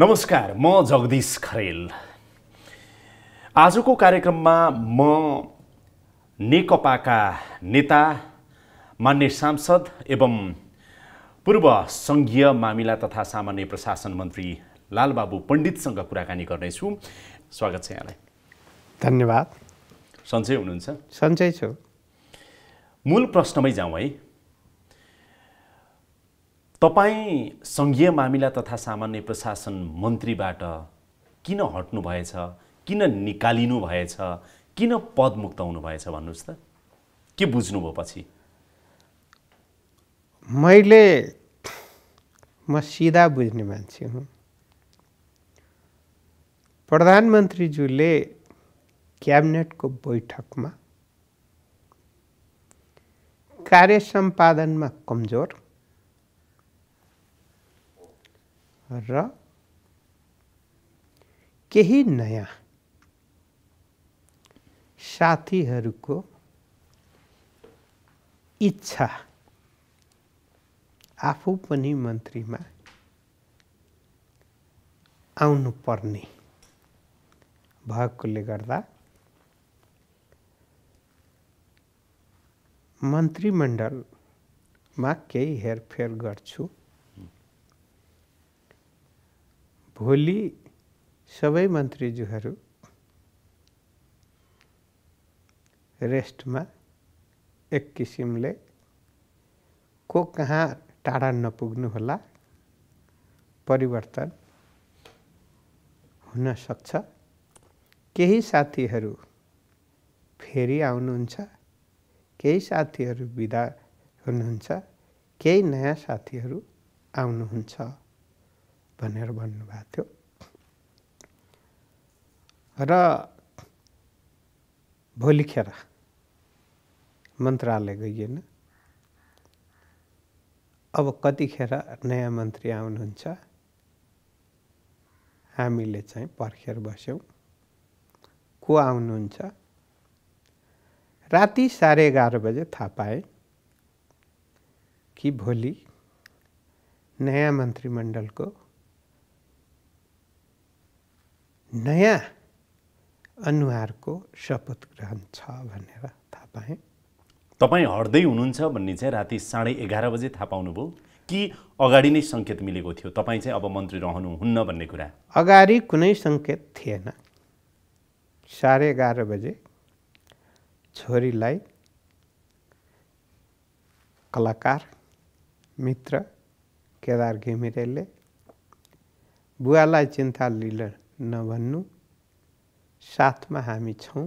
नमस्कार म जगदीश खरेल आजको कार्यक्रममा म नेकपाका नेता मान्य सांसद एवं पूर्व सङ्घीय मामिला तथा सामान्य प्रशासन मन्त्री लालबाबु पण्डितसँग कुराकानी गर्नेछु स्वागत छ यहाँलाई धन्यवाद सन्चै हुनुहुन्छ सन्चै छु मूल प्रश्नमै जाउँ है तपाईँ सङ्घीय मामिला तथा सामान्य प्रशासन मन्त्रीबाट किन हट्नु भएछ किन निकालिनु भएछ किन पदमुक्त हुनुभएछ भन्नुहोस् त के बुझ्नुभयो पछि मैले म सिधा बुझ्ने मान्छे हुँ प्रधानमन्त्रीज्यूले क्याबिनेटको बैठकमा कार्य सम्पादनमा कमजोर रही नया साथी को इच्छा आपूपनी मंत्री में आने भएकोले मंत्रिमंडल में कई हेरफेर करूँ भोलि मंत्रीजूर रेस्ट में एक किसिमले को कहाँ टाड़ा नपुग्न होला परिवर्तन होना सही साथी फेरी आई साथी बिदा हो केही नयाँ साथीहरू भनेर भन्नुभएको थियो र भोलिखेर मन्त्रालय गइएन अब कतिखेर नयाँ मन्त्री आउनुहुन्छ हामीले चाहिँ पर्खेर बस्यौँ को आउनुहुन्छ राति साढे एघार बजे थाहा पाएँ कि भोलि नयाँ मन्त्रीमण्डलको नयाँ अनुहारको शपथ ग्रहण छ भनेर थाहा पाएँ तपाईँ हट्दै हुनुहुन्छ भन्ने चाहिँ राति साढे एघार बजे थाहा पाउनुभयो कि अगाडि नै सङ्केत मिलेको थियो तपाईँ चाहिँ अब मन्त्री रहनुहुन्न भन्ने कुरा अगाडि कुनै सङ्केत थिएन साढे एघार बजे छोरीलाई कलाकार मित्र केदार घिमिरेले बुवालाई चिन्ता लिन नभन्नु साथमा हामी छौँ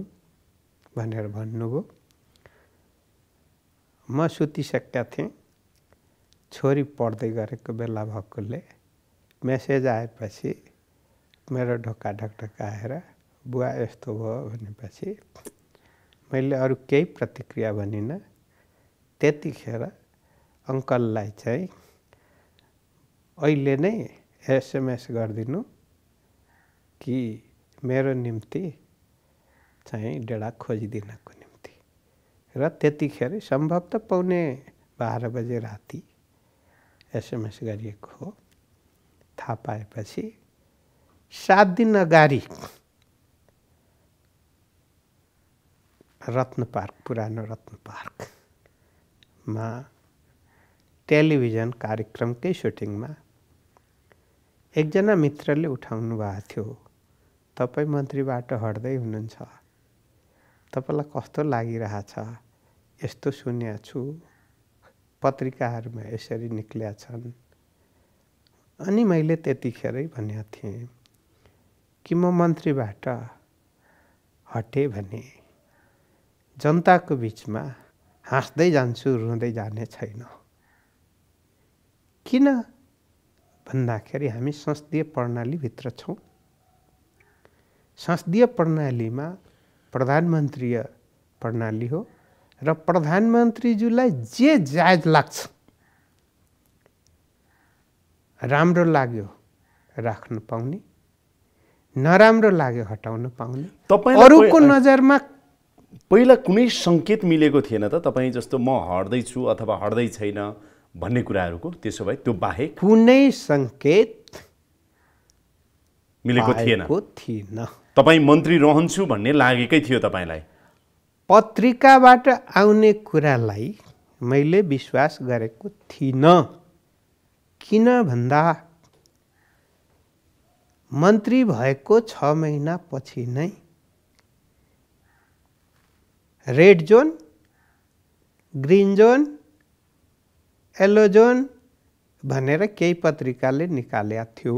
भनेर भन्नुभयो म सुतिसकेका थिएँ छोरी पढ्दै गरेको बेला भएकोले मेसेज आएपछि मेरो ढोका आएर बुवा यस्तो भयो भनेपछि मैले अरू केही प्रतिक्रिया भनिनँ त्यतिखेर अङ्कललाई चाहिँ अहिले नै एसएमएस गरिदिनु कि मेरो निम्ति चाहे डेडा को निम्ति र संभव तो पौने बाह्र बजे राति एसएमएस गरिएको हो थाहा पाएपछि सात दिन अगाडि रत्न पार्क पुरानो रत्न पार्क में टेलीजन कार्यक्रमक शूटिंग में एकजना मित्र उठाउनु भएको थियो तपाईँ मन्त्रीबाट हट्दै हुनुहुन्छ तपाईँलाई कस्तो लागिरहेछ यस्तो सुनेको छु पत्रिकाहरूमा यसरी निक्लिया छन् अनि मैले त्यतिखेरै भनेको थिएँ कि म मन्त्रीबाट हटेँ भने जनताको बिचमा हाँस्दै जान्छु रुँदै जाने छैन किन भन्दाखेरि हामी संसदीय प्रणालीभित्र छौँ संसदीय प्रणालीमा प्रधानमन्त्रीय प्रणाली हो र प्रधानमन्त्रीज्यूलाई जे जायज लाग्छ राम्रो लाग्यो राख्न पाउने नराम्रो लाग्यो हटाउन पाउने तपाईँ अरूको नजरमा पहिला कुनै सङ्केत मिलेको थिएन त तपाईँ जस्तो म हट्दैछु अथवा हट्दै छैन भन्ने कुराहरूको त्यसो भए त्यो बाहेक कुनै सङ्केत मिलेको थिएन थिएन तपाईँ मन्त्री रहन्छु भन्ने लागेकै थियो तपाईँलाई पत्रिकाबाट आउने कुरालाई मैले विश्वास गरेको थिइनँ किन भन्दा मन्त्री भएको छ महिनापछि नै red zone green zone yellow zone भनेर केही पत्रिकाले निकाले थियो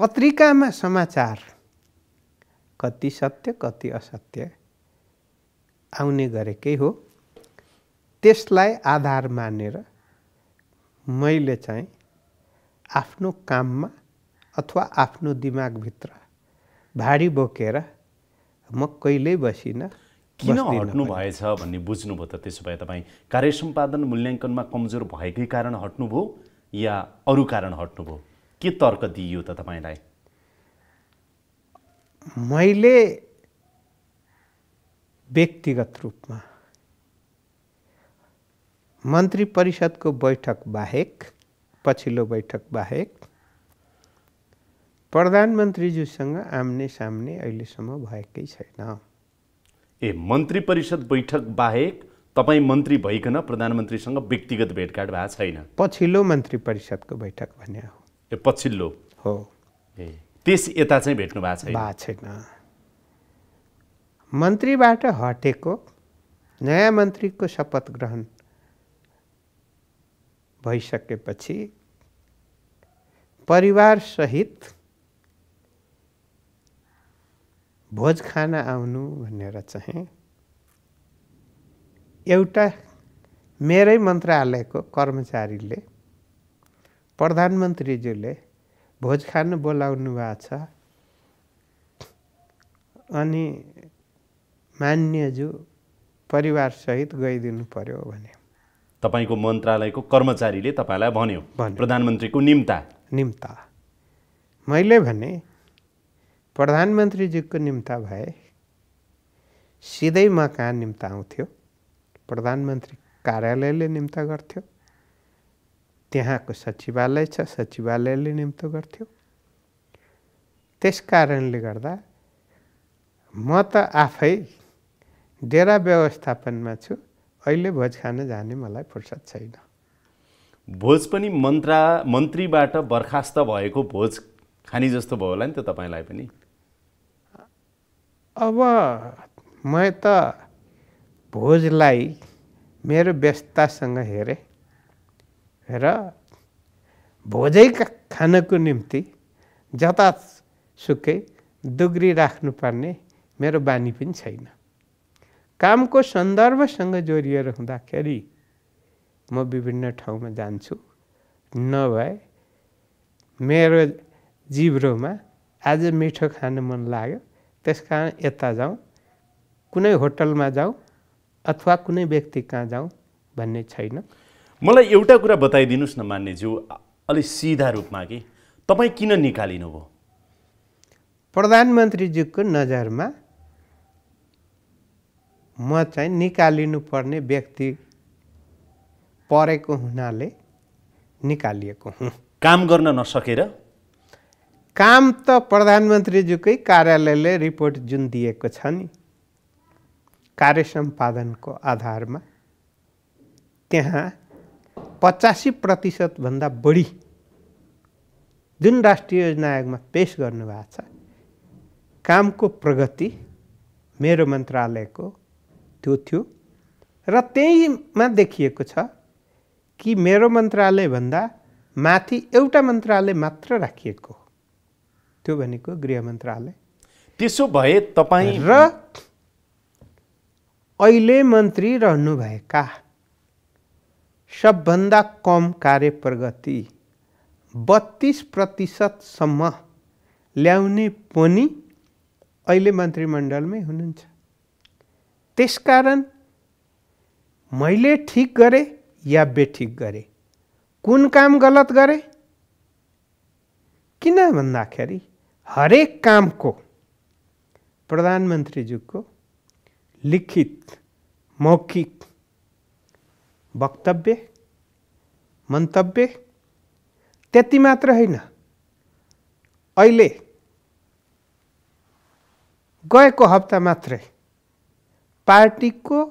पत्रिकामा समाचार कति सत्य कति असत्य आउने गरेकै हो त्यसलाई आधार मानेर मैले चाहिँ आफ्नो काममा अथवा आफ्नो दिमागभित्र भारी बोकेर म कहिल्यै बसिनँ किन हट्नु भएछ भन्ने बुझ्नुभयो त त्यसो भए तपाईँ कार्य सम्पादन मूल्याङ्कनमा कमजोर भएकै कारण हट्नुभयो या अरू कारण हट्नुभयो के तर्क दिइयो त तपाईँलाई मैले व्यक्तिगत रूपमा मन्त्री परिषदको बैठक बाहेक पछिल्लो बैठक बाहेक प्रधानमन्त्रीज्यूसँग आम्ने सामने अहिलेसम्म भएकै छैन ए मन्त्री परिषद बैठक बाहेक तपाईँ मन्त्री भइकन प्रधानमन्त्रीसँग व्यक्तिगत भेटघाट भएको छैन पछिल्लो मन्त्री परिषदको बैठक भने हो यो पछिल्लो हो ए त्यस यता चाहिँ भेट्नु भएको छैन भएको छैन मन्त्रीबाट हटेको नयाँ मन्त्रीको शपथ ग्रहण भइसकेपछि परिवारसहित भोज खान आउनु भनेर चाहिँ एउटा मेरै मन्त्रालयको कर्मचारीले प्रधानमन्त्रीज्यूले भोज खान बोलाउनु भएको छ अनि मान्यज्यू परिवारसहित गइदिनु पर्यो भने तपाईँको मन्त्रालयको कर्मचारीले तपाईँलाई भन्यो प्रधानमन्त्रीको निम्ता निम्ता मैले भने प्रधानमन्त्रीज्यूको निम्ता भए सिधै म कहाँ निम्ता आउँथ्यो प्रधानमन्त्री कार्यालयले निम्ता गर्थ्यो त्यहाँको सचिवालय छ सचिवालयले निम्तो गर्थ्यो त्यस कारणले गर्दा म त आफै डेरा व्यवस्थापनमा छु अहिले भोज खान जाने मलाई फुर्सद छैन भोज पनि मन्त्रा मन्त्रीबाट बर्खास्त भएको भोज खाने जस्तो भयो होला नि त तपाईँलाई पनि अब म त भोजलाई मेरो व्यस्ततासँग हेरेँ र भोजै खानको निम्ति जतासुकै दुग्री राख्नुपर्ने मेरो बानी पनि छैन कामको सन्दर्भसँग जोडिएर हुँदाखेरि म विभिन्न ठाउँमा जान्छु नभए मेरो जिब्रोमा आज मिठो खान मन लाग्यो त्यस कारण यता जाउँ कुनै होटलमा जाउँ अथवा कुनै व्यक्ति कहाँ जाउँ भन्ने छैन मलाई एउटा कुरा बताइदिनुहोस् न मान्यज्यू अलिक सिधा रूपमा कि तपाईँ किन निकालिनु भयो प्रधानमन्त्रीज्यूको नजरमा म चाहिँ निकालिनु पर्ने व्यक्ति परेको हुनाले निकालिएको हुँ काम गर्न नसकेर काम त प्रधानमन्त्रीज्यूकै कार्यालयले रिपोर्ट जुन दिएको छ नि कार्य सम्पादनको आधारमा त्यहाँ पचासी प्रतिशतभन्दा बढी जुन राष्ट्रिय योजना आयोगमा पेस गर्नुभएको छ कामको प्रगति मेरो मन्त्रालयको त्यो थियो र त्यहीमा देखिएको छ कि मेरो मन्त्रालयभन्दा माथि एउटा मन्त्रालय मात्र राखिएको त्यो भनेको गृह मन्त्रालय त्यसो भए तपाईँ र अहिले मन्त्री रहनुभएका सबभन्दा कम कार्य प्रगति बत्तिस प्रतिशतसम्म ल्याउने पनि अहिले मन्त्रीमण्डलमै हुनुहुन्छ त्यसकारण मैले ठिक गरे या बेठिक गरे कुन काम गलत गरेँ किन भन्दाखेरि हरेक कामको प्रधानमन्त्रीज्यूको लिखित मौखिक वक्तव्य मन्तव्य त्यति मात्र होइन अहिले गएको हप्ता मात्रै पार्टीको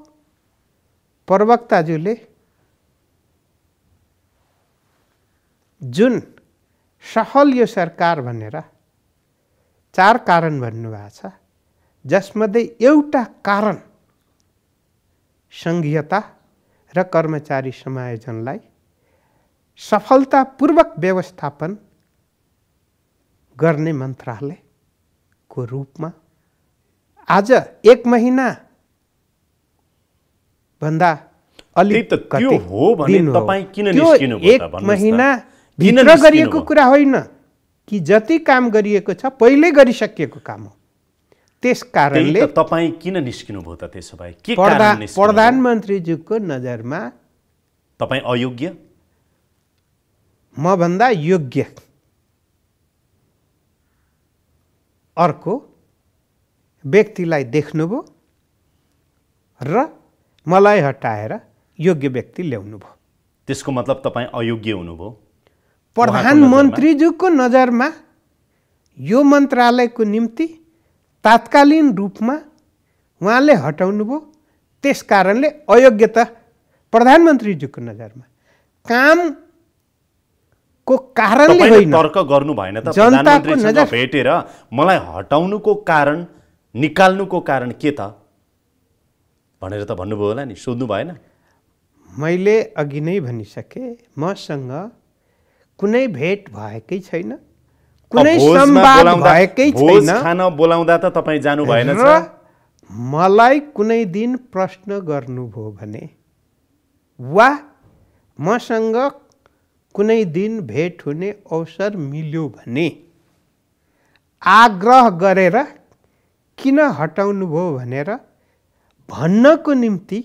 प्रवक्ताज्यूले जुन सहल यो सरकार भनेर चार कारण भन्नुभएको छ जसमध्ये एउटा कारण सङ्घीयता र कर्मचारी समायोजनलाई सफलतापूर्वक व्यवस्थापन गर्ने मन्त्रालयको रूपमा आज एक महिना भन्दा अलिक हो भने किन एक महिना भित्र गरिएको कुरा होइन कि जति काम गरिएको छ पहिल्यै गरिसकिएको काम हो त्यस कारणले तपाईँ किन निस्किनुभयो त त्यसो भए के प्रधानमन्त्रीज्यूको नजरमा तपाईँ अयोग्य मभन्दा योग्य अर्को व्यक्तिलाई देख्नुभयो र मलाई हटाएर योग्य व्यक्ति ल्याउनु भयो त्यसको मतलब तपाईँ अयोग्य हुनुभयो प्रधानमन्त्रीज्यूको नजरमा यो मन्त्रालयको निम्ति तात्कालीन रूपमा उहाँले हटाउनुभयो त्यस कारणले अयोग्यता प्रधानमन्त्रीज्यूको नजरमा कामको कारणले होइन तर्क गर्नु भएन त जनताको नजर भेटेर मलाई हटाउनुको कारण निकाल्नुको कारण के त भनेर त भन्नुभयो होला नि सोध्नु भएन मैले अघि नै भनिसकेँ मसँग कुनै भेट भएकै छैन कुनै सम्वाद भएकै छैन खान बोलाउँदा त तपाईँ जानु भएन मलाई कुनै दिन प्रश्न गर्नुभयो भने वा मसँग कुनै दिन भेट हुने अवसर मिल्यो भने आग्रह गरेर किन हटाउनुभयो भनेर भन्नको निम्ति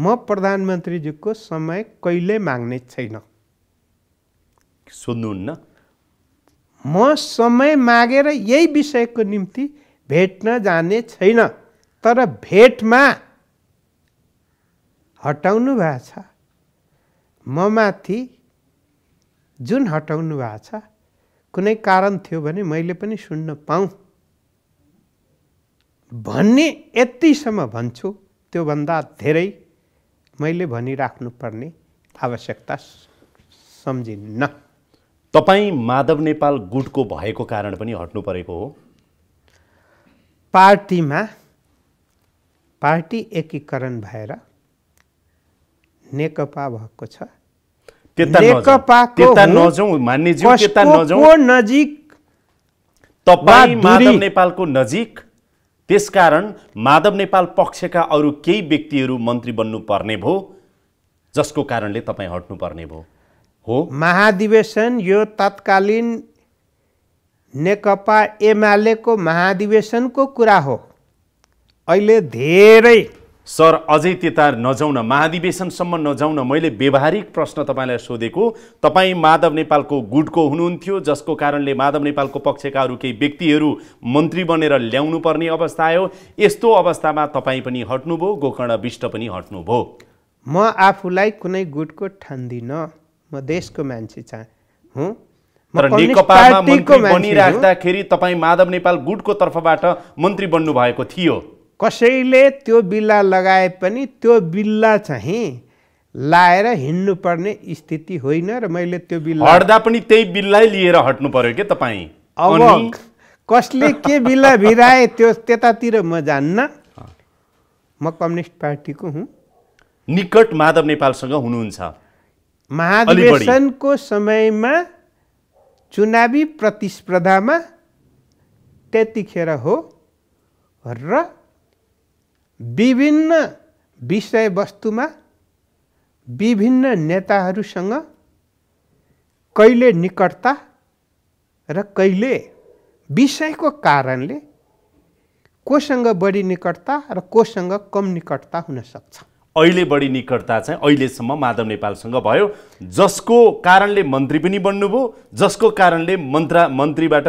म प्रधानमन्त्रीज्यूको समय कहिले माग्ने छैन सुन्नुहुन्न म समय मागेर यही विषयको निम्ति भेट्न जाने छैन तर भेटमा हटाउनु भएको छ ममाथि जुन हटाउनु भएको छ कुनै कारण थियो भने मैले पनि सुन्न पाऊँ भन्ने यतिसम्म भन्छु त्योभन्दा धेरै मैले भनिराख्नुपर्ने आवश्यकता सम्झिन्न तपाईँ माधव नेपाल गुटको भएको कारण पनि हट्नु परेको हो पार्टीमा पार्टी एकीकरण भएर नेकपा भएको छ नेपालको नजिक त्यसकारण माधव नेपाल पक्षका अरू केही व्यक्तिहरू मन्त्री बन्नुपर्ने भयो जसको कारणले तपाईँ हट्नुपर्ने भयो हो महाधिवेशन यो तत्कालीन नेकपा एमालेको महाधिवेशनको कुरा हो अहिले धेरै सर अझै त्यता नजाउन महाधिवेशनसम्म नजाउन मैले व्यवहारिक प्रश्न तपाईँलाई सोधेको तपाईँ माधव नेपालको गुटको हुनुहुन्थ्यो जसको कारणले माधव नेपालको पक्षका अरू केही व्यक्तिहरू मन्त्री बनेर ल्याउनुपर्ने अवस्था आयो यस्तो अवस्थामा तपाईँ पनि हट्नुभयो गोकर्ण विष्ट पनि हट्नुभयो म आफूलाई कुनै गुटको ठान्दिनँ म देशको मान्छे चाहिँ हुँ बनिराख्दाखेरि तपाईँ माधव नेपाल गुटको तर्फबाट मन्त्री बन्नु भएको थियो कसैले त्यो बिल्ला लगाए पनि त्यो बिल्ला चाहिँ लाएर हिँड्नुपर्ने स्थिति होइन र मैले त्यो बिल्ला हट्दा पनि त्यही बिल्लै लिएर हट्नु पर्यो के तपाईँ अब कसले के बिल्ला भिराए त्यो त्यतातिर म जान्न म कम्युनिस्ट पार्टीको हुँ निकट माधव नेपालसँग हुनुहुन्छ महाधिवेशनको समयमा चुनावी प्रतिस्पर्धामा त्यतिखेर हो र विभिन्न विषयवस्तुमा विभिन्न नेताहरूसँग कहिले निकटता र कहिले विषयको कारणले कोसँग बढी निकटता र कोसँग कम निकटता हुन सक्छ अहिले बढी निकटता चाहिँ अहिलेसम्म माधव नेपालसँग भयो जसको कारणले मन्त्री पनि बन्नुभयो जसको कारणले मन्त्रा मन्त्रीबाट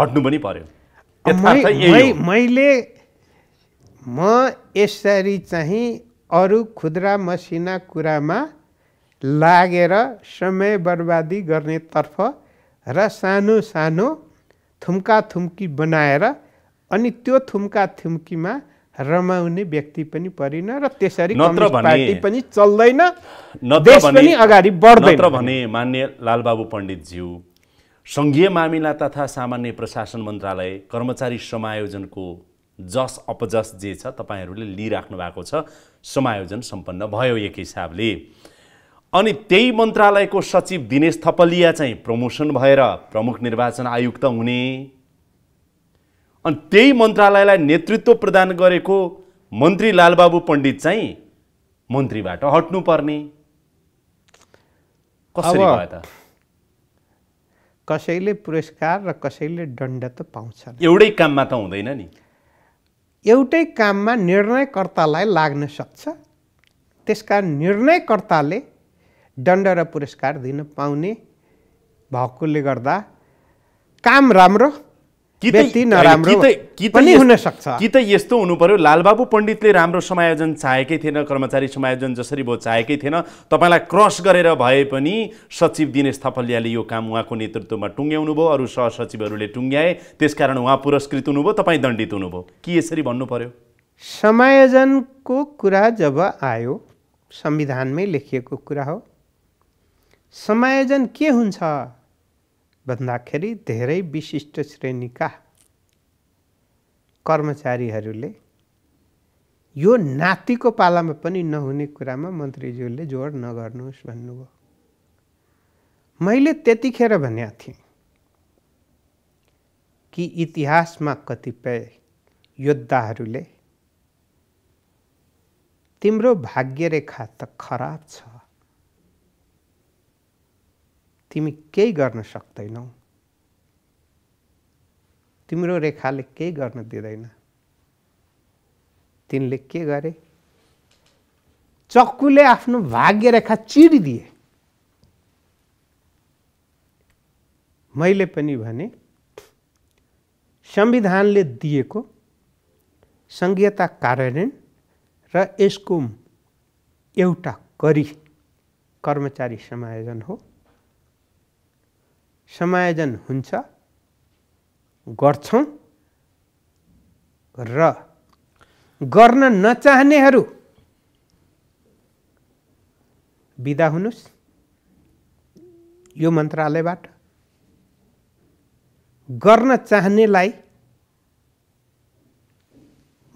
हट्नु पनि पर्यो मैले म यसरी चाहिँ अरू खुद्रा मसिना कुरामा लागेर समय बर्बादी गर्नेतर्फ र सानो सानो थुम्का थुम्की बनाएर अनि त्यो थुम्का थुम्कीमा रमाउने व्यक्ति पनि परिन र त्यसरी पार्टी पनि चल्दैन पनि अगाडि बढ्दैन भने मान्य लालबाबु पण्डितज्यू सङ्घीय मामिला तथा सामान्य प्रशासन मन्त्रालय कर्मचारी समायोजनको जस अपजस जे छ तपाईँहरूले लिइराख्नु भएको छ समायोजन सम्पन्न भयो एक हिसाबले अनि त्यही मन्त्रालयको सचिव दिनेश थपलिया चाहिँ प्रमोसन भएर प्रमुख निर्वाचन आयुक्त हुने अनि त्यही मन्त्रालयलाई नेतृत्व प्रदान गरेको मन्त्री लालबाबु पण्डित चाहिँ मन्त्रीबाट हट्नुपर्ने कसैले पुरस्कार र कसैले दण्ड त पाउँछ एउटै काममा त हुँदैन नि एउटै काममा निर्णयकर्तालाई लाग्न सक्छ त्यसका निर्णयकर्ताले दण्ड र पुरस्कार दिन पाउने भएकोले गर्दा काम राम्रो कि त यस्तो हुनु पर्यो लालबाबु पण्डितले राम्रो समायोजन चाहेकै थिएन कर्मचारी समायोजन जसरी भयो चाहेकै थिएन तपाईँलाई क्रस गरेर भए पनि सचिव दिनेश थपलियाले यो काम उहाँको नेतृत्वमा टुङ्ग्याउनु भयो अरू सहसचिवहरूले टुङ्ग्याए त्यसकारण उहाँ पुरस्कृत हुनुभयो तपाईँ दण्डित हुनुभयो कि यसरी भन्नु पर्यो समायोजनको कुरा जब आयो संविधानमै लेखिएको कुरा हो समायोजन के हुन्छ भन्दाखेरि धेरै विशिष्ट श्रेणीका कर्मचारीहरूले यो नातिको पालामा पनि नहुने कुरामा मन्त्रीज्यूले जोड नगर्नुहोस् भन्नुभयो मैले त्यतिखेर भनेको थिएँ कि इतिहासमा कतिपय योद्धाहरूले तिम्रो भाग्यरेखा त खराब छ तिमी केही गर्न सक्दैनौ तिम्रो रेखाले केही गर्न दिँदैन तिनले के गरे चक्कुले आफ्नो भाग्य रेखा चिरिदिए मैले पनि भने संविधानले दिएको सङ्घीयता कार्यान्वयन र यसको एउटा करी कर्मचारी समायोजन हो समायोजन हुन्छ गर्छौँ र गर्न नचाहनेहरू बिदा हुनुहोस् यो मन्त्रालयबाट गर्न चाहनेलाई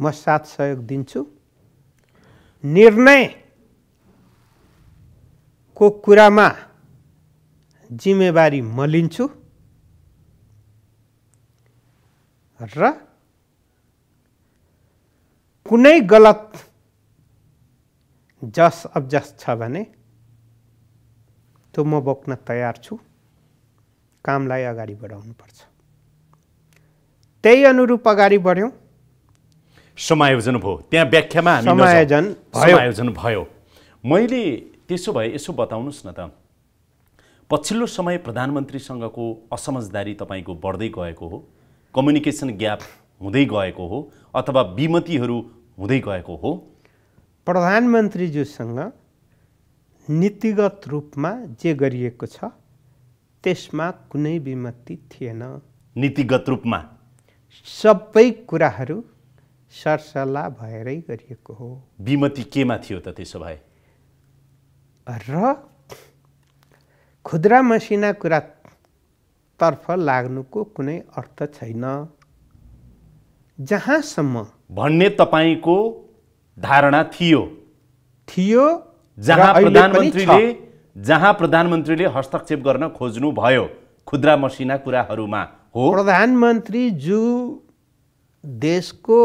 म साथ सहयोग दिन्छु निर्णयको कुरामा जिम्मेवारी म लिन्छु र कुनै गलत जस अब्जस छ भने त्यो म बोक्न तयार छु कामलाई अगाडि बढाउनु पर्छ त्यही अनुरूप अगाडि बढ्यौँ समायोजन भयो त्यहाँ व्याख्यामा समायोजन भयो समायोजन भयो मैले त्यसो भए यसो बताउनुहोस् न त पछिल्लो समय प्रधानमन्त्रीसँगको असमझदारी तपाईँको बढ्दै गएको हो कम्युनिकेसन ग्याप हुँदै गएको हो अथवा विमतिहरू हुँदै गएको हो प्रधानमन्त्रीज्यूसँग नीतिगत रूपमा जे गरिएको छ त्यसमा कुनै विमति थिएन नीतिगत रूपमा सबै कुराहरू सरसल्लाह भएरै गरिएको हो विमति केमा थियो त त्यसो भए र खुद्रा मसिना कुरातर्फ लाग्नुको कुनै अर्थ छैन जहाँसम्म भन्ने तपाईँको धारणा थियो थियो जहाँ प्रधानमन्त्रीले जहाँ प्रधानमन्त्रीले हस्तक्षेप गर्न खोज्नुभयो खुद्रा मसिना कुराहरूमा हो प्रधानमन्त्री जो देशको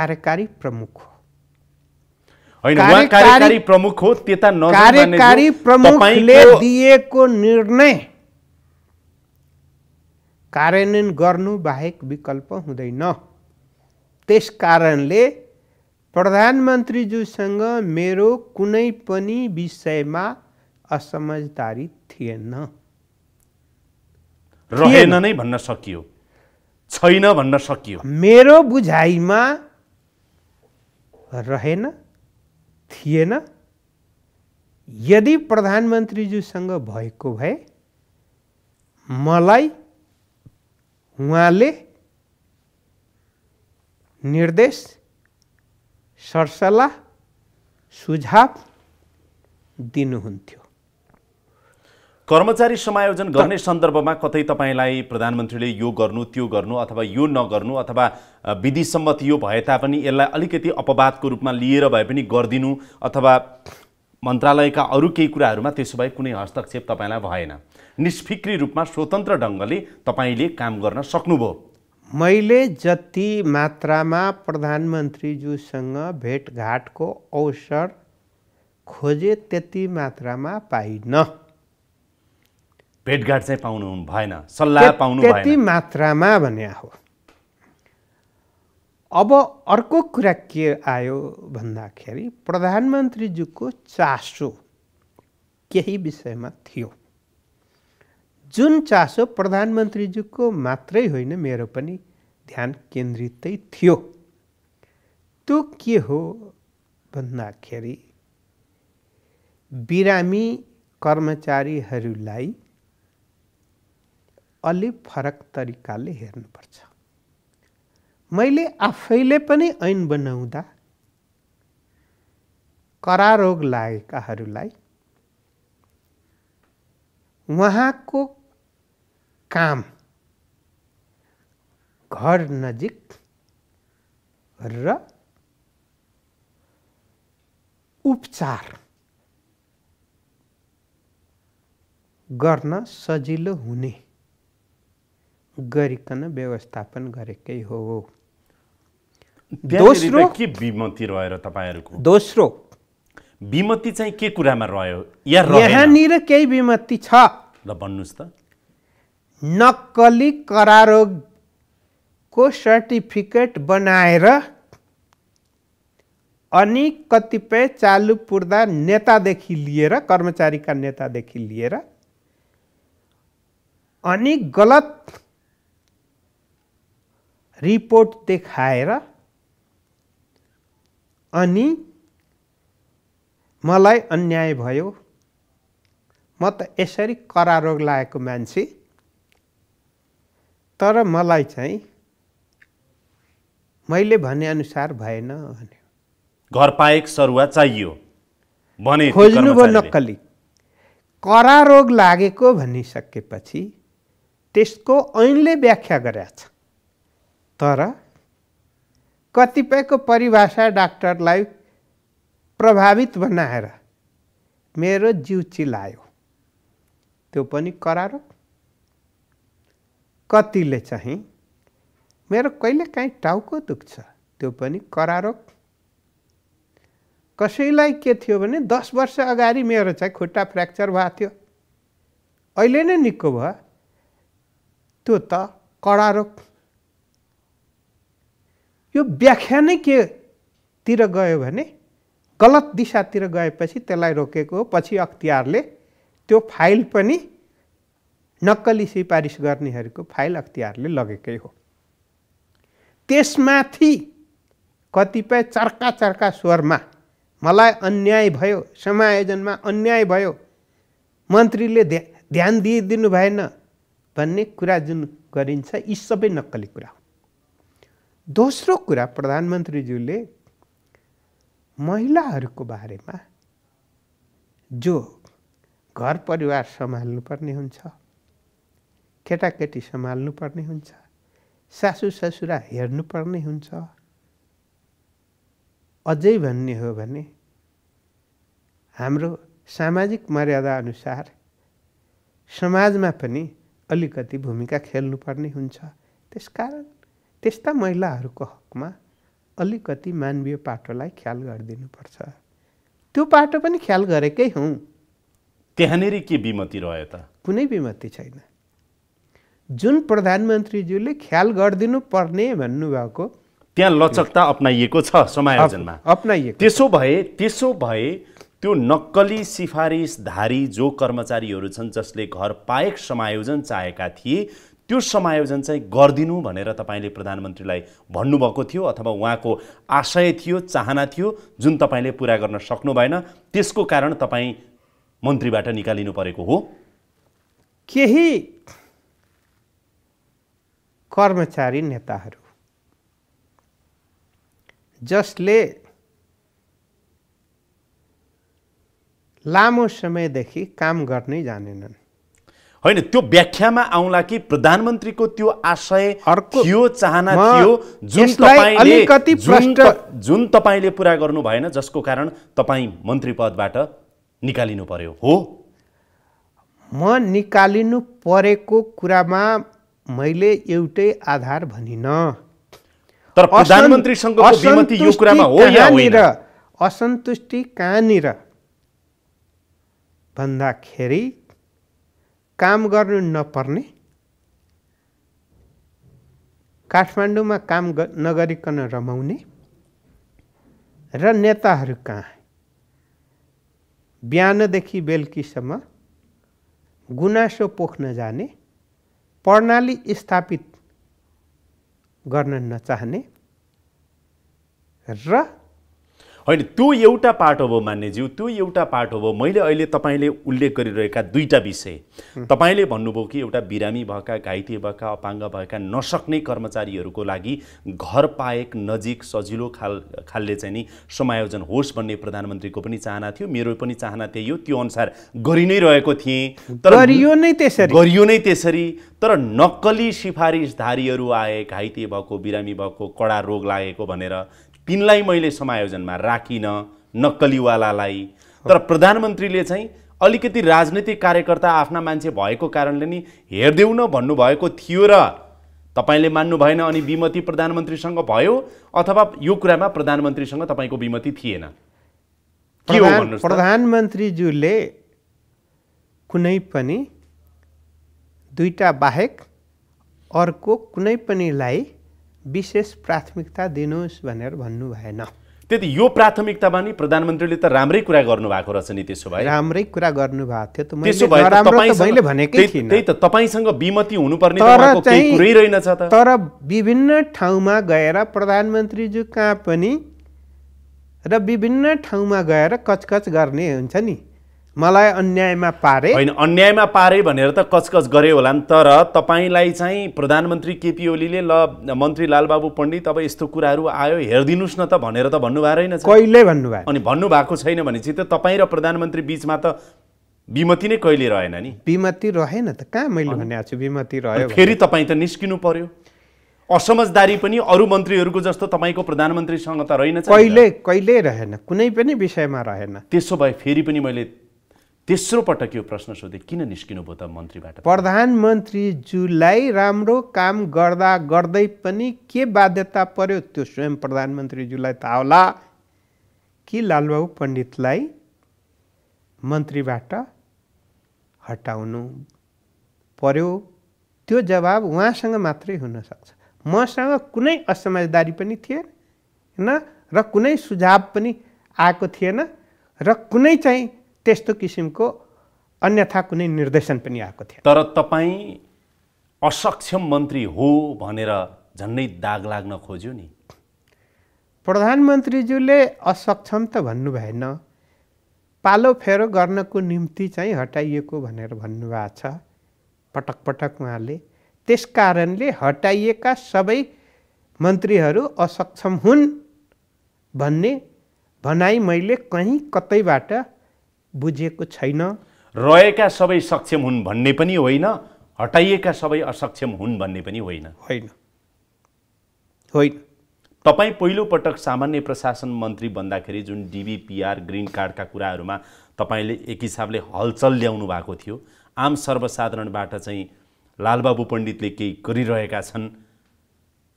कार्यकारी प्रमुख हो होइन प्रमुख हो त्यता कार्यकारी प्रमुखले दिएको निर्णय कार्यान्वयन गर्नु बाहेक विकल्प हुँदैन त्यस कारणले प्रधानमन्त्रीज्यूसँग मेरो कुनै पनि विषयमा असमझदारी थिएन रहेन नै भन्न सकियो छैन भन्न सकियो मेरो बुझाइमा रहेन थे यदि प्रधानमंत्रीजी संग भए मलाई निर्देश सरसलाह सुझाव दिनुहुन्थ्यो कर्मचारी समायोजन गर्ने सन्दर्भमा कतै तपाईँलाई प्रधानमन्त्रीले यो गर्नु त्यो गर्नु अथवा यो नगर्नु अथवा विधिसम्मत यो भए तापनि यसलाई अलिकति अपवादको रूपमा लिएर भए पनि गरिदिनु अथवा मन्त्रालयका अरू केही कुराहरूमा त्यसो भए कुनै हस्तक्षेप तपाईँलाई भएन निष्फिक्री रूपमा स्वतन्त्र ढङ्गले तपाईँले काम गर्न सक्नुभयो मैले जति मात्रामा प्रधानमन्त्रीज्यूसँग भेटघाटको अवसर खोजे त्यति मात्रामा पाइनँ भेटघाट चाहिँ पाउनु भएन सल्लाह पाउनु त्यति मात्रामा भने हो अब अर्को कुरा के आयो भन्दाखेरि प्रधानमन्त्रीज्यूको चासो केही विषयमा थियो जुन चासो प्रधानमन्त्रीज्यूको मात्रै होइन मेरो पनि ध्यान केन्द्रितै थियो त्यो के हो भन्दाखेरि बिरामी कर्मचारीहरूलाई अलि फरक तरिकाले हेर्नुपर्छ मैले आफैले पनि ऐन बनाउँदा करारोग लागेकाहरूलाई उहाँको काम घर नजिक र उपचार गर्न सजिलो हुने गरिकन व्यवस्थापन गरेकै हो दोस्रो के विमति रहेर तपाईँहरूको दोस्रो विमति चाहिँ के कुरामा रह्यो यहाँनिर केही विमति छ ल भन्नुहोस् त नक्कली करारोगको सर्टिफिकेट बनाएर अनि कतिपय चालु पुर्दा नेतादेखि लिएर कर्मचारीका नेतादेखि लिएर अनि गलत रिपोर्ट देखाएर अनि मलाई अन्याय भयो म त यसरी करा रोग लागेको मान्छे तर मलाई चाहिँ मैले भनेअनुसार भएन भन्यो घर पाएक सरुवा चाहियो भने खोज्नुभयो नक्कली करा रोग लागेको भनिसकेपछि त्यसको ऐनले व्याख्या गरेका छन् तर कतिपयको परिभाषा डाक्टरलाई प्रभावित बनाएर मेरो जिउ चिलायो त्यो पनि करारो कतिले चाहिँ मेरो कहिलेकाहीँ टाउको दुख्छ त्यो पनि करारो कसैलाई के थियो भने दस वर्ष अगाडि मेरो चाहिँ खुट्टा फ्र्याक्चर भएको थियो अहिले नै निको भयो त्यो त कडा यो व्याख्या नै केतिर गयो भने गलत दिशातिर गएपछि त्यसलाई रोकेको पछि अख्तियारले त्यो फाइल पनि नक्कली सिफारिस गर्नेहरूको फाइल अख्तियारले लगेकै हो त्यसमाथि कतिपय चर्का चर्का स्वरमा मलाई अन्याय भयो समायोजनमा अन्याय भयो मन्त्रीले ध्या ध्यान दिइदिनु भएन भन्ने कुरा जुन गरिन्छ यी सबै नक्कली कुरा हो दोस्रो कुरा प्रधानमन्त्रीज्यूले महिलाहरूको बारेमा जो घर परिवार सम्हाल्नुपर्ने हुन्छ केटाकेटी सम्हाल्नुपर्ने हुन्छ सासु ससुरा हेर्नुपर्ने हुन्छ अझै भन्ने हो भने हाम्रो सामाजिक मर्यादा अनुसार समाजमा पनि अलिकति भूमिका खेल्नुपर्ने हुन्छ त्यस कारण त्यस्ता महिलाहरूको हकमा अलिकति मानवीय पाटोलाई ख्याल गरिदिनुपर्छ त्यो पाटो पनि ख्याल गरेकै हौँ त्यहाँनिर के विमति रह्यो त कुनै विमति छैन जुन प्रधानमन्त्रीज्यूले ख्याल गरिदिनु पर्ने भन्नुभएको त्यहाँ लचकता अप्नाइएको छ समायोजनमा अप्नाइएको त्यसो भए त्यसो भए त्यो नक्कली सिफारिसधारी जो कर्मचारीहरू छन् जसले घर पाएक समायोजन चाहेका थिए त्यो समायोजन चाहिँ गरिदिनु भनेर तपाईँले प्रधानमन्त्रीलाई भन्नुभएको थियो अथवा उहाँको आशय थियो चाहना थियो जुन तपाईँले पुरा गर्न सक्नु भएन त्यसको कारण तपाईँ मन्त्रीबाट निकालिनु परेको हो केही कर्मचारी नेताहरू जसले लामो समयदेखि काम गर्नै जानेनन् होइन त्यो व्याख्यामा आउँला कि प्रधानमन्त्रीको त्यो आशय थियो चाहना थियो जुन तपाईँले जुन, तपाईँले पुरा गर्नु भएन जसको कारण तपाईँ मन्त्री पदबाट निकालिनु पर्यो हो म निकालिनु परेको कुरामा मैले एउटै आधार भनिनँ तर प्रधानमन्त्रीसँग यो कुरामा हो असन्तुष्टि कहाँनिर भन्दाखेरि काम गर्नु नपर्ने काठमाडौँमा काम नगरिकन रमाउने र नेताहरू कहाँ बिहानदेखि बेलुकीसम्म गुनासो पोख्न जाने प्रणाली स्थापित गर्न नचाहने र होइन त्यो एउटा पाठ हो मान्यज्यू त्यो एउटा पाठ हो मैले अहिले तपाईँले उल्लेख गरिरहेका दुईवटा विषय तपाईँले भन्नुभयो कि एउटा बिरामी भएका घाइते भएका अपाङ्ग भएका नसक्ने कर्मचारीहरूको लागि घर पाएक नजिक सजिलो खाल खालले चाहिँ नि समायोजन होस् भन्ने प्रधानमन्त्रीको पनि चाहना थियो मेरो पनि चाहना त्यही हो त्यो अनुसार गरि नै रहेको थिएँ तर गरियो नै त्यसरी गरियो नै त्यसरी तर नक्कली सिफारिसधारीहरू आए घाइते भएको बिरामी भएको कडा रोग लागेको भनेर तिनलाई मैले समायोजनमा राखिनँ नक्कलीवालालाई तर प्रधानमन्त्रीले चाहिँ अलिकति राजनैतिक कार्यकर्ता आफ्ना मान्छे भएको कारणले नि हेरिदेऊ न भन्नुभएको थियो र तपाईँले मान्नु भएन अनि विमति प्रधानमन्त्रीसँग भयो अथवा यो कुरामा प्रधानमन्त्रीसँग तपाईँको विमति थिएन के हो प्रधानमन्त्रीज्यूले कुनै पनि दुईवटा बाहेक अर्को कुनै पनिलाई विशेष प्राथमिकता दिनुहोस् भनेर भन्नु भएन त्यति यो प्राथमिकता पनि प्रधानमन्त्रीले त राम्रै कुरा गर्नुभएको रहेछ नि त्यसो भए राम्रै कुरा गर्नुभएको थियो त तपाईँसँग विमति हुनुपर्ने तर विभिन्न ठाउँमा गएर प्रधानमन्त्रीज्यू कहाँ पनि र विभिन्न ठाउँमा गएर कचकच गर्ने हुन्छ नि मलाई अन्यायमा पारे होइन अन्यायमा पारे भनेर त कचकच गरे होला नि तर तपाईँलाई चाहिँ प्रधानमन्त्री केपी ओलीले ल मन्त्री लालबाबु पण्डित अब यस्तो कुराहरू आयो हेरिदिनुहोस् न त भनेर त भन्नुभएको रहेन कहिले भन्नुभयो अनि भन्नुभएको छैन भने चाहिँ त तपाईँ र प्रधानमन्त्री बिचमा त विमति नै कहिले रहेन नि विमति रहेन त कहाँ मैले भनेको छु विमति रह्यो फेरि तपाईँ त निस्किनु पर्यो असमझदारी पनि अरू मन्त्रीहरूको जस्तो तपाईँको प्रधानमन्त्रीसँग त रहेन कहिले कहिले रहेन कुनै पनि विषयमा रहेन त्यसो भए फेरि पनि मैले तेस्रो पटक यो प्रश्न सोधे किन निस्किनु भयो त मन्त्रीबाट प्रधानमन्त्रीज्यूलाई राम्रो काम गर्दा गर्दै पनि के बाध्यता पर्यो त्यो स्वयं प्रधानमन्त्रीज्यूलाई थाहा होला कि लालबाबु पण्डितलाई मन्त्रीबाट हटाउनु पर्यो त्यो जवाब उहाँसँग मात्रै हुनसक्छ मसँग कुनै असमझदारी पनि थिएन होइन र कुनै सुझाव पनि आएको थिएन र कुनै चाहिँ त्यस्तो किसिमको अन्यथा कुनै निर्देशन पनि आएको थियो तर तपाईँ असक्षम मन्त्री हो भनेर झन्डै दाग लाग्न खोज्यो नि प्रधानमन्त्रीज्यूले असक्षम त भन्नु भएन पालो फेरो गर्नको निम्ति चाहिँ हटाइएको भनेर भन्नुभएको छ पटक पटक उहाँले त्यस कारणले हटाइएका सबै मन्त्रीहरू असक्षम हुन् भन्ने भनाइ मैले कहीँ कतैबाट बुझेको छैन रहेका सबै सक्षम हुन् भन्ने पनि होइन हटाइएका सबै असक्षम हुन् भन्ने पनि होइन होइन होइन तपाईँ पहिलोपटक सामान्य प्रशासन मन्त्री भन्दाखेरि जुन डिबिपिआर ग्रिन कार्डका कुराहरूमा तपाईँले एक हिसाबले हलचल ल्याउनु भएको थियो आम सर्वसाधारणबाट चाहिँ लालबाबु पण्डितले केही गरिरहेका छन्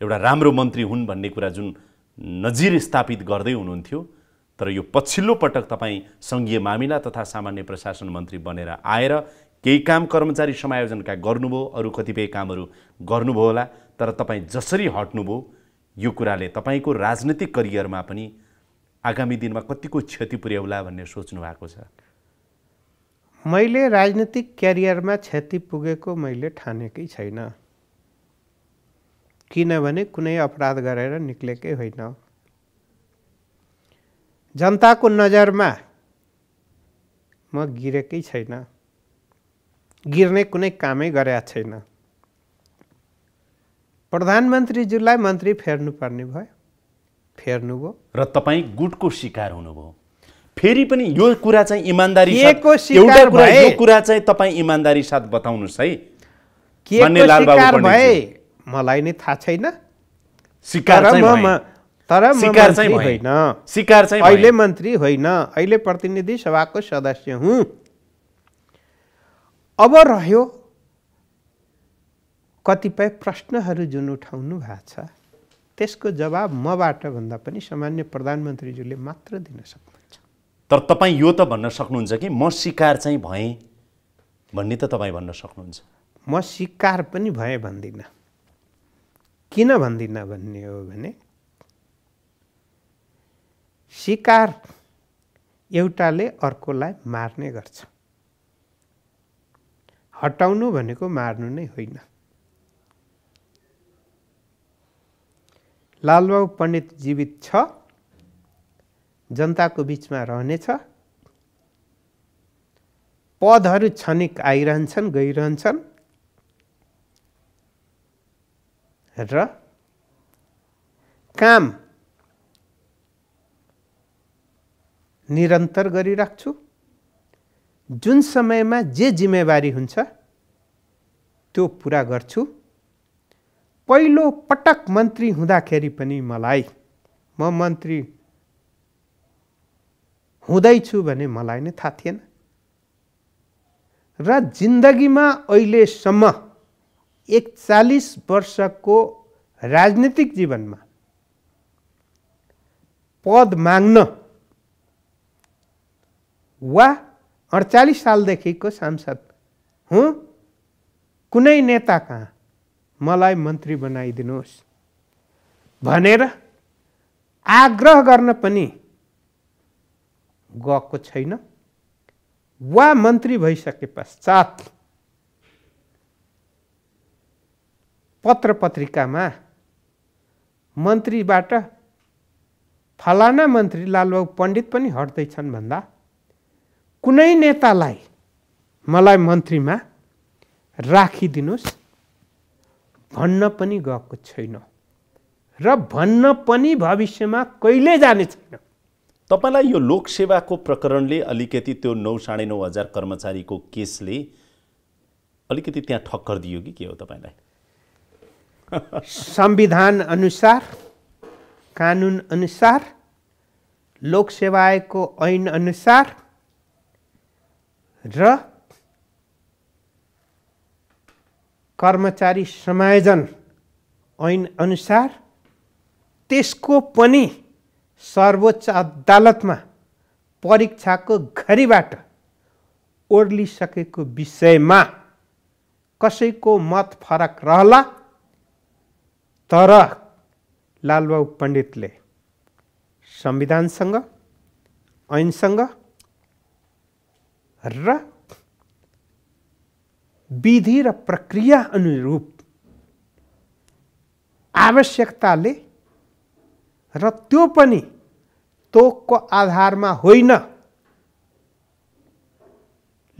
एउटा राम्रो मन्त्री हुन् भन्ने कुरा जुन नजिर स्थापित गर्दै हुनुहुन्थ्यो तर यो पछिल्लो पटक तपाईँ सङ्घीय मामिला तथा सामान्य प्रशासन मन्त्री बनेर आएर केही काम कर्मचारी समायोजनका गर्नुभयो अरू कतिपय कामहरू गर्नुभयो होला तर तपाईँ जसरी हट्नुभयो यो कुराले तपाईँको राजनीतिक करियरमा पनि आगामी दिनमा कतिको क्षति पुर्याउला भन्ने सोच्नु भएको छ मैले राजनीतिक क्यारियरमा क्षति पुगेको मैले ठानेकै छैन किनभने कुनै अपराध गरेर निक्लेकै होइन जनताको नजरमा म गिरेकै छैन गिर्ने कुनै कामै गरेका छैन प्रधानमन्त्रीज्यूलाई मन्त्री फेर्नुपर्ने भयो फेर्नुभयो र तपाईँ गुटको शिकार हुनुभयो फेरि पनि यो कुरा चाहिँ इमान्दारी एउटा कुरा यो कुरा चाहिँ तपाईँ इमान्दारी साथ बताउनुहोस् है के भए मलाई नै थाहा छैन शिकार तर सिकार चाहिँ होइन सिकार चाहिँ अहिले मन्त्री होइन अहिले प्रतिनिधि सभाको सदस्य हुँ अब रह्यो कतिपय प्रश्नहरू जुन उठाउनु भएको छ त्यसको जवाब मबाट भन्दा पनि सामान्य प्रधानमन्त्रीज्यूले मात्र दिन सक्नुहुन्छ तर तपाईँ यो त भन्न सक्नुहुन्छ कि म सिकार चाहिँ भएँ भन्ने त तपाईँ भन्न सक्नुहुन्छ म सिकार पनि भएँ भन्दिनँ किन भन्दिनँ भन्ने हो भने शिकार एउटाले अर्कोलाई मार्ने गर्छ हटाउनु भनेको मार्नु नै होइन लालबाबु पण्डित जीवित छ जनताको बिचमा रहनेछ पदहरू क्षणिक आइरहन्छन् गइरहन्छन् र काम निरन्तर गरिराख्छु जुन समयमा जे जिम्मेवारी हुन्छ त्यो पुरा गर्छु पहिलो पटक मन्त्री हुँदाखेरि पनि मलाई म मन्त्री हुँदैछु भने मलाई नै थाहा थिएन र जिन्दगीमा अहिलेसम्म एकचालिस वर्षको राजनीतिक जीवनमा पद माग्न वा अडचालिस सालदेखिको सांसद हुँ कुनै नेता कहाँ मलाई मन्त्री बनाइदिनुहोस् भनेर आग्रह गर्न पनि गएको छैन वा मन्त्री भइसके पश्चात पत्र पत्रिकामा मन्त्रीबाट फलाना मन्त्री लालबाबु पण्डित पनि हट्दैछन् भन्दा कुनै नेतालाई मलाई मन्त्रीमा राखिदिनुहोस् भन्न पनि गएको छैन र भन्न पनि भविष्यमा कहिले जाने छैन तपाईँलाई यो लोकसेवाको प्रकरणले अलिकति त्यो नौ साढे नौ हजार कर्मचारीको केसले अलिकति त्यहाँ ठक्कर दियो कि के हो तपाईँलाई संविधान अनुसार कानुन अनुसार लोकसेवा आयोगको ऐन अनुसार र कर्मचारी समायोजन ऐन अनुसार त्यसको पनि सर्वोच्च अदालतमा परीक्षाको घडीबाट ओर्लिसकेको विषयमा कसैको मत फरक रहला तर लालबाबु पण्डितले संविधानसँग ऐनसँग र विधि र प्रक्रिया अनुरूप आवश्यकताले र त्यो पनि तोकको आधारमा होइन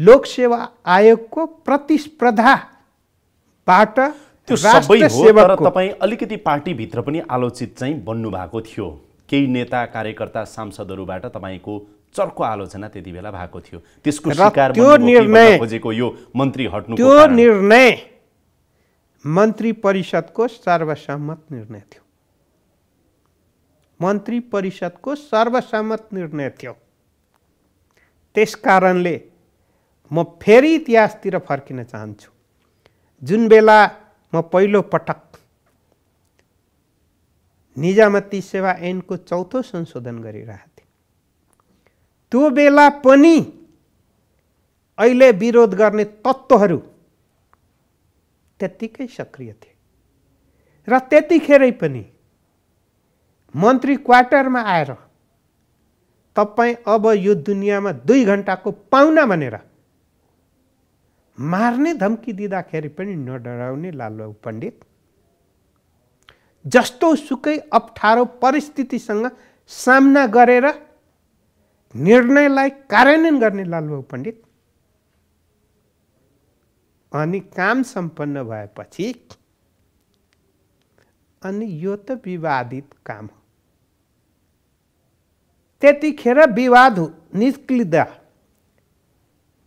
लोकसेवा आयोगको प्रतिस्पर्धाबाट त्यो सबै हो तर तपाईँ अलिकति पार्टीभित्र पनि आलोचित चाहिँ बन्नु भएको थियो केही नेता कार्यकर्ता सांसदहरूबाट तपाईँको चर्को आलोचना त्यति बेला भएको थियो त्यसको त्यो निर्णय खोजेको यो मन्त्री हट्नु त्यो निर्णय मन्त्री परिषदको सर्वसम्मत निर्णय थियो मन्त्री परिषदको सर्वसम्मत निर्णय थियो त्यस कारणले म फेरि इतिहासतिर फर्किन चाहन्छु जुन बेला म पहिलो पटक निजामती सेवा ऐनको चौथो संशोधन गरिरहेको त्यो बेला पनि अहिले विरोध गर्ने तत्त्वहरू त्यत्तिकै सक्रिय थिए र त्यतिखेरै पनि मन्त्री क्वार्टरमा आएर तपाईँ अब यो दुनियाँमा दुई घन्टाको पाहुना भनेर मार्ने धम्की दिँदाखेरि पनि नडराउने लालबाबु पण्डित जस्तो सुकै अप्ठ्यारो परिस्थितिसँग सामना गरेर निर्णयलाई कार्यान्वयन गर्ने लालबाबु पण्डित अनि काम सम्पन्न भएपछि अनि यो त विवादित काम हो त्यतिखेर विवाद निस्किँदा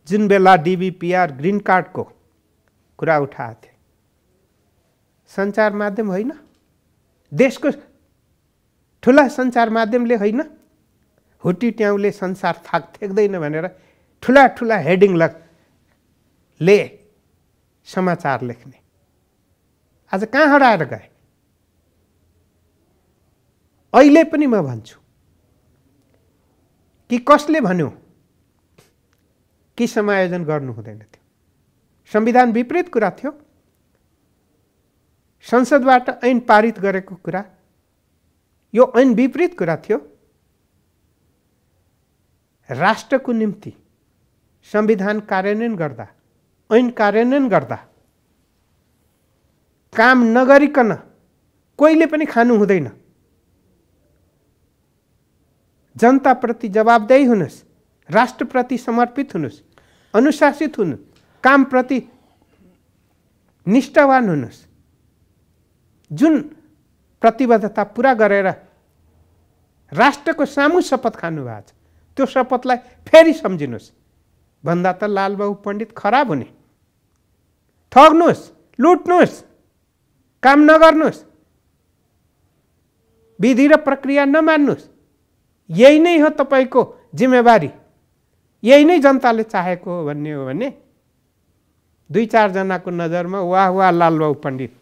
जुन बेला डिबिपिआर ग्रिन कार्डको कुरा उठाएको थिए सञ्चार माध्यम होइन देशको ठुला सञ्चार माध्यमले होइन हुटी ट्याउले संसार थाक थेक्दैन भनेर ठुला ठुला हेडिङ लग ले समाचार लेख्ने आज कहाँ हराएर गए अहिले पनि म भन्छु कि कसले भन्यो कि समायोजन गर्नु हुँदैन थियो संविधान विपरीत कुरा थियो संसदबाट ऐन पारित गरेको कुरा यो ऐन विपरीत कुरा थियो राष्ट्रको निम्ति संविधान कार्यान्वयन गर्दा ऐन कार्यान्वयन गर्दा काम नगरिकन कोहीले पनि खानु हुँदैन जनताप्रति जवाबदेही हुनुहोस् राष्ट्रप्रति समर्पित हुनुहोस् अनुशासित हुनु कामप्रति निष्ठावान हुनुहोस् जुन प्रतिबद्धता पुरा गरेर राष्ट्रको सामु शपथ खानुभएको छ त्यो शपथलाई फेरि सम्झिनुहोस् भन्दा त लालबाबु पण्डित खराब हुने ठग्नुहोस् लुट्नुहोस् काम नगर्नुहोस् विधि र प्रक्रिया नमान्नुहोस् यही नै हो तपाईँको जिम्मेवारी यही नै जनताले चाहेको हो भन्ने हो भने दुई चारजनाको नजरमा वाह वाह लालबाबु पण्डित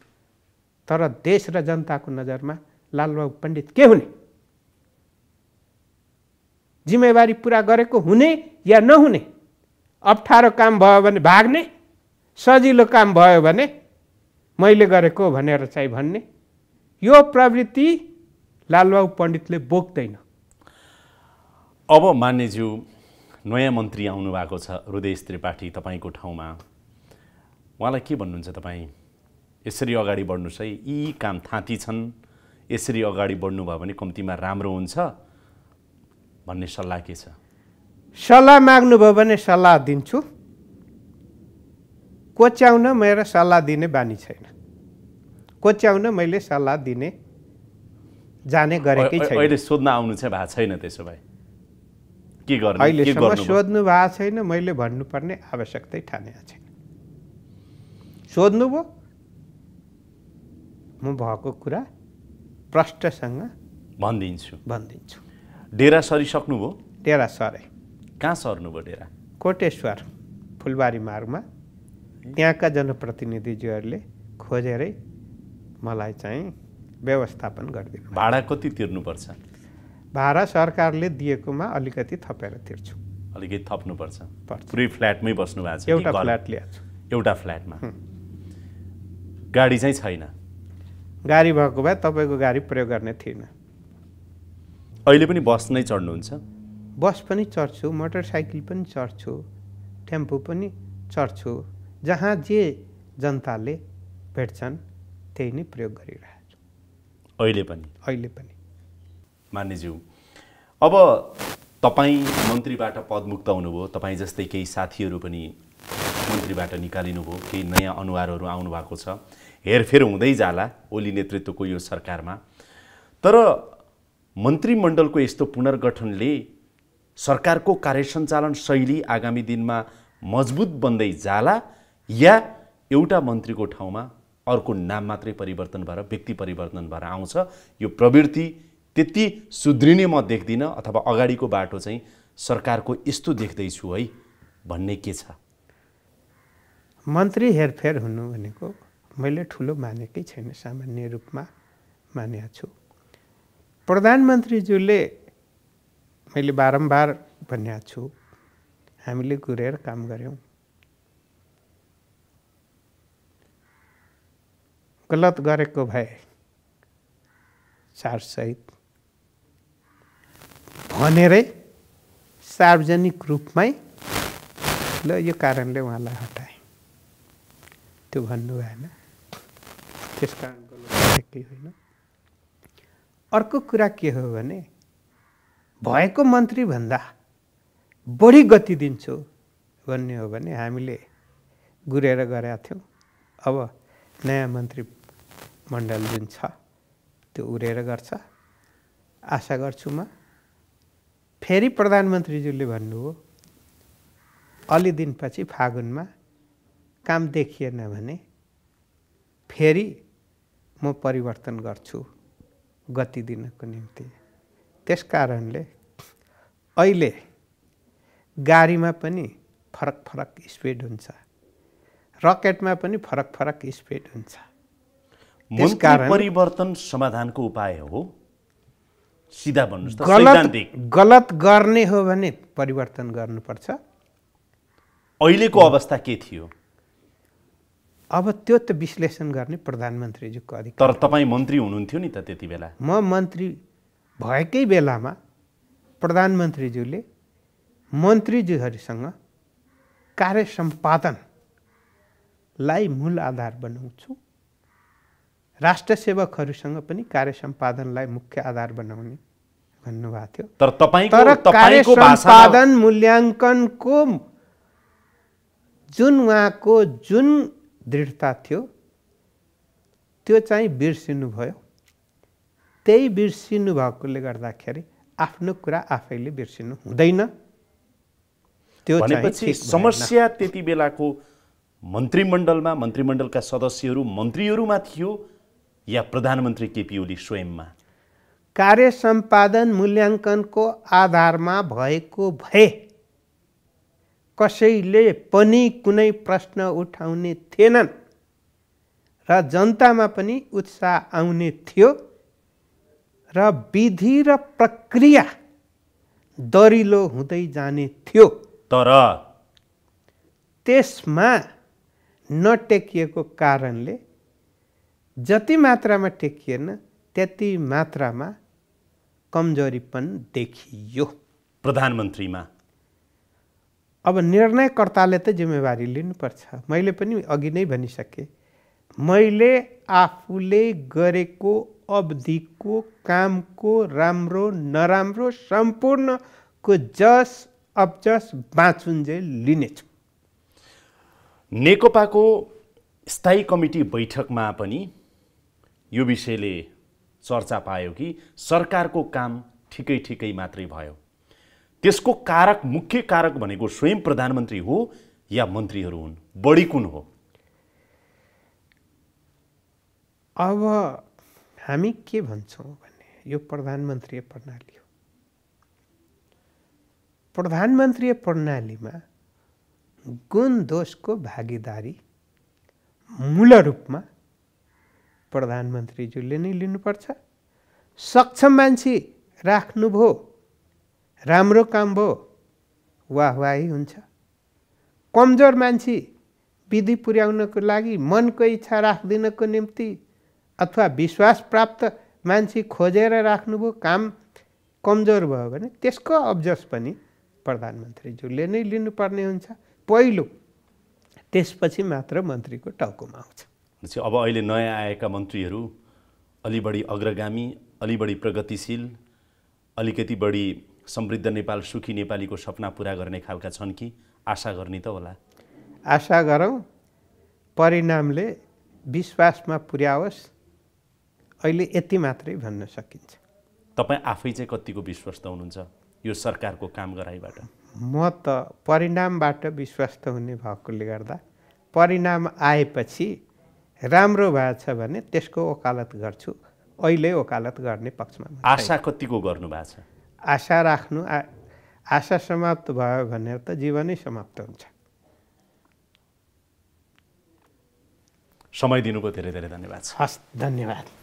तर देश र जनताको नजरमा लालबाबु पण्डित के हुने जिम्मेवारी पुरा गरेको हुने या नहुने अप्ठ्यारो काम भयो भने भाग्ने सजिलो काम भयो भने मैले गरेको भनेर चाहिँ भन्ने यो प्रवृत्ति लालबाबु पण्डितले बोक्दैन अब मान्यज्यू नयाँ मन्त्री आउनुभएको छ हृदय त्रिपाठी तपाईँको ठाउँमा उहाँलाई के भन्नुहुन्छ तपाईँ यसरी अगाडि बढ्नुहोस् है यी काम थाँती छन् यसरी अगाडि बढ्नुभयो भने कम्तीमा राम्रो हुन्छ भन्ने सल्लाह के छ सल्लाह माग्नुभयो भने सल्लाह दिन्छु कोच्याउन मेरो सल्लाह दिने बानी छैन कोच्याउन मैले सल्लाह दिने जाने गरेकै छैन अहिले सोध्न आउनु चाहिँ भएको छैन त्यसो भए के गर्ने अहिलेसम्म सोध्नु भएको छैन मैले भन्नुपर्ने आवश्यकतै ठाने छैन सोध्नुभयो म भएको कुरा प्रष्टसँग भनिदिन्छु भनिदिन्छु डेरा सरिसक्नुभयो डेरा सरे कहाँ सर्नुभयो डेरा कोटेश्वर फुलबारी मार्गमा त्यहाँका जनप्रतिनिधिज्यूहरूले खोजेरै मलाई चाहिँ व्यवस्थापन गरिदिनु भाडा कति तिर्नुपर्छ भाडा सरकारले दिएकोमा अलिकति थपेर तिर्छु अलिकति थप्नुपर्छ पुरै फ्ल्याटमै बस्नु भएको छ एउटा फ्ल्याट ल्याएको एउटा फ्ल्याटमा गाडी चाहिँ छैन गाडी भएको भए तपाईँको गाडी प्रयोग गर्ने थिएन अहिले पनि बस नै चढ्नुहुन्छ बस पनि चढ्छु मोटरसाइकल पनि चढ्छु टेम्पो पनि चढ्छु जहाँ जे जनताले भेट्छन् त्यही नै प्रयोग गरिरहेछु अहिले पनि अहिले पनि मान्यज्यू अब तपाईँ मन्त्रीबाट पदमुक्त हुनुभयो तपाईँ जस्तै केही साथीहरू पनि मन्त्रीबाट निकालिनुभयो केही नयाँ अनुहारहरू आउनुभएको छ हेरफेर हुँदै जाला ओली नेतृत्वको यो सरकारमा तर मन्त्रीमण्डलको यस्तो पुनर्गठनले सरकारको कार्य सञ्चालन शैली आगामी दिनमा मजबुत बन्दै जाला या एउटा मन्त्रीको ठाउँमा अर्को नाम मात्रै परिवर्तन भएर व्यक्ति परिवर्तन भएर आउँछ यो प्रवृत्ति त्यति सुध्रिने म देख्दिनँ अथवा अगाडिको बाटो चाहिँ सरकारको यस्तो देख्दैछु है भन्ने के छ मन्त्री हेरफेर हुनु भनेको मैले ठुलो मानेकै छैन सामान्य रूपमा मानेको छु प्रधानमन्त्रीज्यूले मैले बारम्बार भन्या छु हामीले कुरेर काम गऱ्यौँ गलत गरेको भए चार्जसहित भनेरै सार्वजनिक रूपमै ल यो कारणले उहाँलाई हटाएँ त्यो भन्नु भएन त्यस कारण गलत गरेकै होइन अर्को कुरा के हो भने भएको मन्त्रीभन्दा बढी गति दिन्छु भन्ने हो भने हामीले गुरेर गरेका थियौँ अब नयाँ मन्त्री मण्डल जुन छ त्यो उरेर गर्छ आशा गर्छु म फेरि प्रधानमन्त्रीज्यूले भन्नुभयो अलि दिनपछि फागुनमा काम देखिएन भने फेरि म परिवर्तन गर्छु गति दिनको निम्ति त्यस कारणले अहिले गाडीमा पनि फरक फरक स्पिड हुन्छ रकेटमा पनि फरक फरक स्पिड हुन्छ परिवर्तन समाधानको उपाय हो सिधा भन्नु गलत गलत गर्ने हो भने परिवर्तन गर्नुपर्छ अहिलेको अवस्था के थियो अब त्यो त विश्लेषण गर्ने प्रधानमन्त्रीज्यूको अधिकार तर तपाईँ मन्त्री हुनुहुन्थ्यो नि त त्यति बेला म मन्त्री भएकै बेलामा प्रधानमन्त्रीज्यूले मन्त्रीज्यूहरूसँग कार्य सम्पादनलाई मूल आधार बनाउँछु राष्ट्र सेवकहरूसँग पनि कार्य सम्पादनलाई मुख्य आधार बनाउने भन्नुभएको थियो तर तपाईँ तर कार्य सम्पादन मूल्याङ्कनको जुन उहाँको जुन दृढता थियो त्यो चाहिँ बिर्सिनुभयो त्यही बिर्सिनु भएकोले गर्दाखेरि आफ्नो कुरा आफैले बिर्सिनु हुँदैन त्यो भनेपछि समस्या त्यति बेलाको मन्त्रीमण्डलमा मन्त्रीमण्डलका सदस्यहरू मन्त्रीहरूमा थियो या प्रधानमन्त्री केपी ओली स्वयंमा कार्य सम्पादन मूल्याङ्कनको आधारमा भएको भए कसैले पनि कुनै प्रश्न उठाउने थिएनन् र जनतामा पनि उत्साह आउने थियो र विधि र प्रक्रिया दरिलो हुँदै जाने थियो तर त्यसमा नटेकिएको कारणले जति मात्रामा टेकिएन त्यति मात्रामा कमजोरीपन देखियो प्रधानमन्त्रीमा अब निर्णयकर्ताले त जिम्मेवारी लिनुपर्छ मैले पनि अघि नै भनिसकेँ मैले आफूले गरेको अवधिको कामको राम्रो नराम्रो सम्पूर्णको जस अबजस बाँचुन्जे लिनेछु नेकपाको स्थायी कमिटी बैठकमा पनि यो विषयले चर्चा पायो कि सरकारको काम ठिकै ठिकै मात्रै भयो त्यसको कारक मुख्य कारक भनेको स्वयं प्रधानमन्त्री हो या मन्त्रीहरू हुन् बढी कुन हो अब हामी के भन्छौँ भने यो प्रधानमन्त्री प्रणाली हो प्रधानमन्त्री प्रणालीमा गुण दोषको भागीदारी मूल रूपमा प्रधानमन्त्रीज्यूले नै लिनुपर्छ सक्षम मान्छे राख्नुभयो राम्रो काम भयो वाह वाहवाही हुन्छ कमजोर मान्छे विधि पुर्याउनको लागि मनको इच्छा राखिदिनको निम्ति अथवा विश्वास प्राप्त मान्छे खोजेर राख्नुभयो काम कमजोर भयो भने त्यसको अब्जस पनि प्रधानमन्त्रीज्यूले नै लिनुपर्ने हुन्छ पहिलो त्यसपछि मात्र मन्त्रीको टाउकोमा आउँछ अब अहिले नयाँ आएका मन्त्रीहरू अलि बढी अग्रगामी अलि बढी प्रगतिशील अलिकति बढी समृद्ध नेपाल सुखी नेपालीको सपना पुरा गर्ने खालका छन् कि आशा गर्ने त होला आशा गरौँ परिणामले विश्वासमा पुर्याओस् अहिले यति मात्रै भन्न सकिन्छ तपाईँ आफै चाहिँ कतिको विश्वस्त हुनुहुन्छ यो सरकारको काम गराइबाट म त परिणामबाट विश्वस्त हुने भएकोले गर्दा परिणाम आएपछि राम्रो भएछ भने त्यसको वकालत गर्छु अहिले वकालत गर्ने पक्षमा आशा कतिको गर्नु भएको छ आशा राख्नु आशा समाप्त भयो भनेर त जीवनै समाप्त हुन्छ समय दिनुभयो धेरै धेरै धन्यवाद हस् धन्यवाद